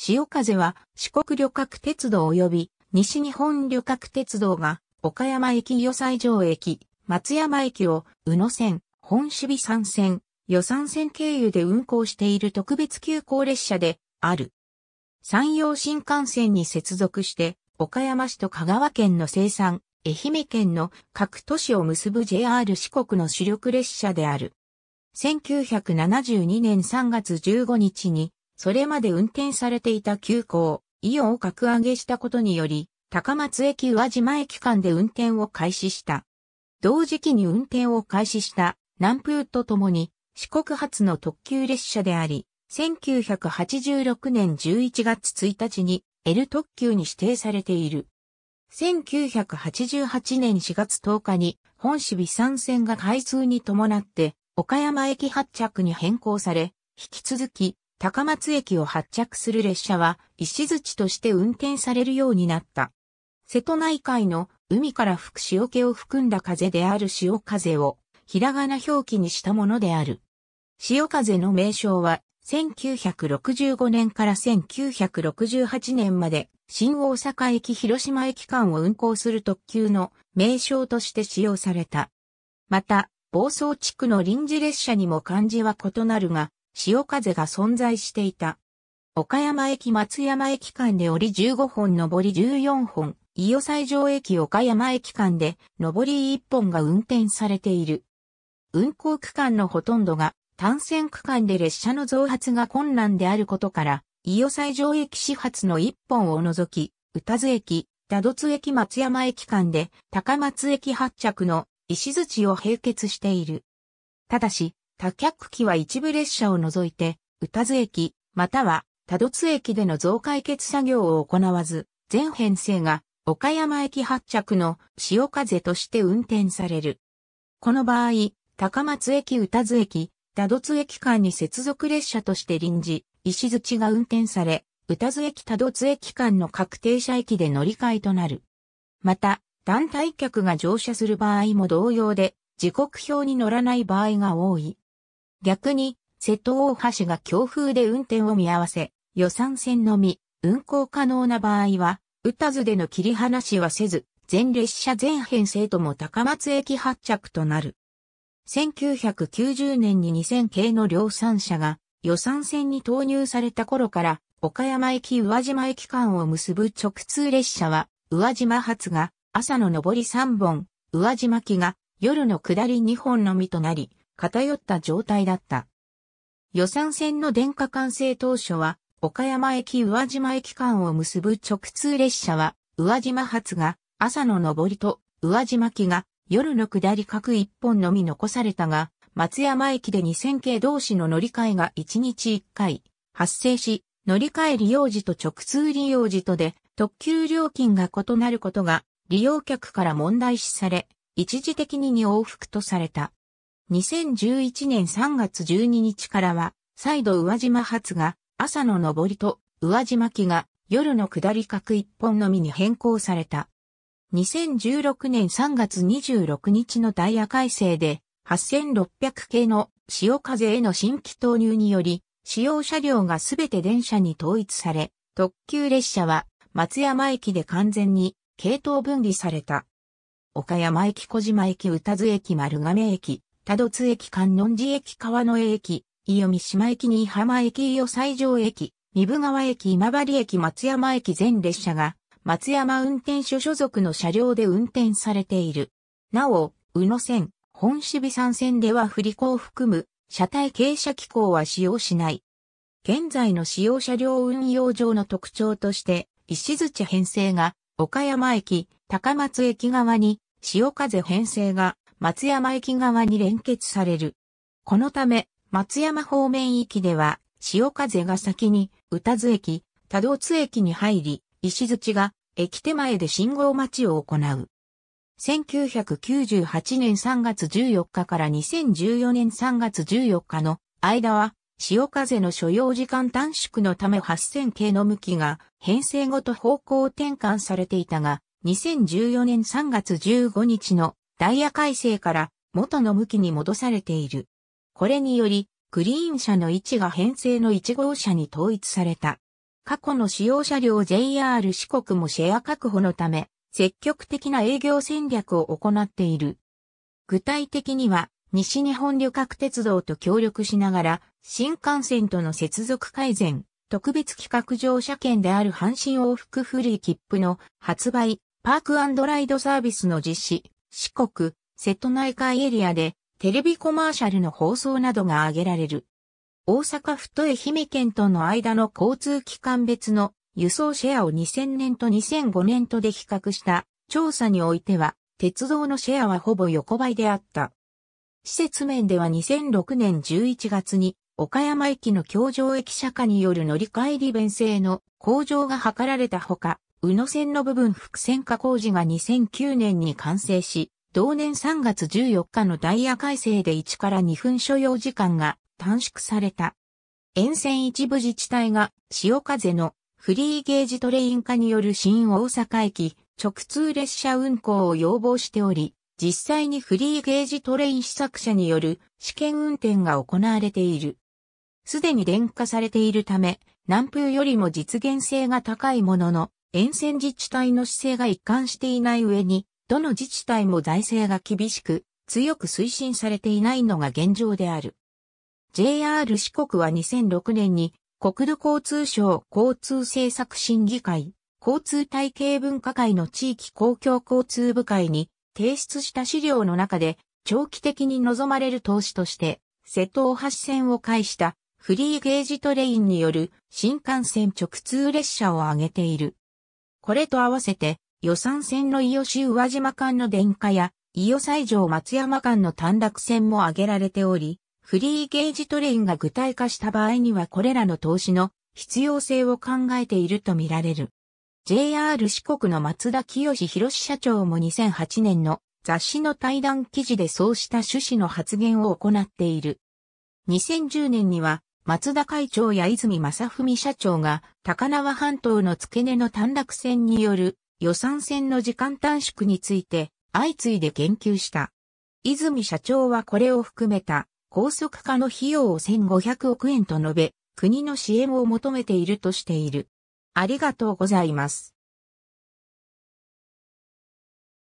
潮風は四国旅客鉄道及び西日本旅客鉄道が岡山駅予西城駅、松山駅を宇野線、本守備山線、予算線経由で運行している特別急行列車である。山陽新幹線に接続して岡山市と香川県の生産、愛媛県の各都市を結ぶ JR 四国の主力列車である。1972年3月15日にそれまで運転されていた急行、イオンを格上げしたことにより、高松駅宇和島駅間で運転を開始した。同時期に運転を開始した南風とともに四国発の特急列車であり、1986年11月1日に L 特急に指定されている。1988年4月10日に本市備山線が開通に伴って岡山駅発着に変更され、引き続き高松駅を発着する列車は石槌として運転されるようになった。瀬戸内海の海から吹く潮気を含んだ風である潮風をひらがな表記にしたものである。潮風の名称は1965年から1968年まで新大阪駅広島駅間を運行する特急の名称として使用された。また、房総地区の臨時列車にも漢字は異なるが、潮風が存在していた。岡山駅松山駅間で折り15本上り14本、伊予西条駅岡山駅間で上り1本が運転されている。運行区間のほとんどが単線区間で列車の増発が困難であることから、伊予西条駅始発の1本を除き、宇多津駅、田戸津駅松山駅間で高松駅発着の石槌を併結している。ただし、多脚機は一部列車を除いて、宇多津駅、または多度津駅での増解決作業を行わず、全編成が岡山駅発着の潮風として運転される。この場合、高松駅宇多津駅、多度津駅間に接続列車として臨時、石槌が運転され、宇多津駅多度津駅間の確定車駅で乗り換えとなる。また、団体客が乗車する場合も同様で、時刻表に乗らない場合が多い。逆に、瀬戸大橋が強風で運転を見合わせ、予算線のみ、運行可能な場合は、宇多津での切り離しはせず、全列車全編成とも高松駅発着となる。1990年に2000系の量産車が予算線に投入された頃から岡山駅宇和島駅間を結ぶ直通列車は宇和島発が朝の上り3本、宇和島木が夜の下り2本のみとなり、偏った状態だった。予算線の電化完成当初は、岡山駅宇和島駅間を結ぶ直通列車は、宇和島発が朝の上りと宇和島木が夜の下り各1本のみ残されたが、松山駅で2000系同士の乗り換えが1日1回発生し、乗り換え利用時と直通利用時とで特急料金が異なることが利用客から問題視され、一時的にに往復とされた。2011年3月12日からは、再度宇和島発が朝の上りと宇和島木が夜の下り角一本のみに変更された。2016年3月26日のダイヤ改正で8600系の潮風への新規投入により、使用車両がすべて電車に統一され、特急列車は松山駅で完全に系統分離された。岡山駅小島駅宇多津駅丸亀駅多度津駅間のんじ駅川江駅、伊予三島駅新居浜駅伊予西条駅、三部川駅今治駅松山駅全列車が、松山運転所所属の車両で運転されている。なお、宇野線、本守備山線では振り子を含む、車体傾斜機構は使用しない。現在の使用車両運用上の特徴として、石槌編成が、岡山駅、高松駅側に、潮風編成が、松山駅側に連結される。このため、松山方面駅では、潮風が先に、宇多津駅、多道津駅に入り、石槌が、駅手前で信号待ちを行う。1998年3月14日から2014年3月14日の間は、潮風の所要時間短縮のため8000系の向きが編成ごと方向転換されていたが、2014年3月15日のダイヤ改正から元の向きに戻されている。これにより、グリーン車の位置が編成の1号車に統一された。過去の使用車両 JR 四国もシェア確保のため、積極的な営業戦略を行っている。具体的には、西日本旅客鉄道と協力しながら、新幹線との接続改善、特別企画乗車券である阪神往復フリー切符の発売、パークライドサービスの実施、四国、瀬戸内海エリアでテレビコマーシャルの放送などが挙げられる。大阪府と愛媛県との間の交通機関別の輸送シェアを2000年と2005年とで比較した調査においては、鉄道のシェアはほぼ横ばいであった。施設面では2006年11月に岡山駅の京城駅釈下による乗り換え利便性の向上が図られたほか、宇野線の部分伏線化工事が2009年に完成し、同年3月14日のダイヤ改正で1から2分所要時間が短縮された。沿線一部自治体が潮風のフリーゲージトレイン化による新大阪駅直通列車運行を要望しており、実際にフリーゲージトレイン試作車による試験運転が行われている。すでに電化されているため、南風よりも実現性が高いものの、沿線自治体の姿勢が一貫していない上に、どの自治体も財政が厳しく、強く推進されていないのが現状である。JR 四国は2006年に国土交通省交通政策審議会、交通体系分科会の地域公共交通部会に提出した資料の中で長期的に望まれる投資として瀬戸大橋線を介したフリーゲージトレインによる新幹線直通列車を挙げている。これと合わせて、予算線の伊予市宇和島間の電化や、伊予西条松山間の短絡線も挙げられており、フリーゲージトレインが具体化した場合にはこれらの投資の必要性を考えているとみられる。JR 四国の松田清士社長も2008年の雑誌の対談記事でそうした趣旨の発言を行っている。2010年には松田会長や泉正文社長が高輪半島の付け根の短絡線による予算線の時間短縮について相次いで言及した。泉社長はこれを含めた高速化の費用を1500億円と述べ、国の支援を求めているとしている。ありがとうございます。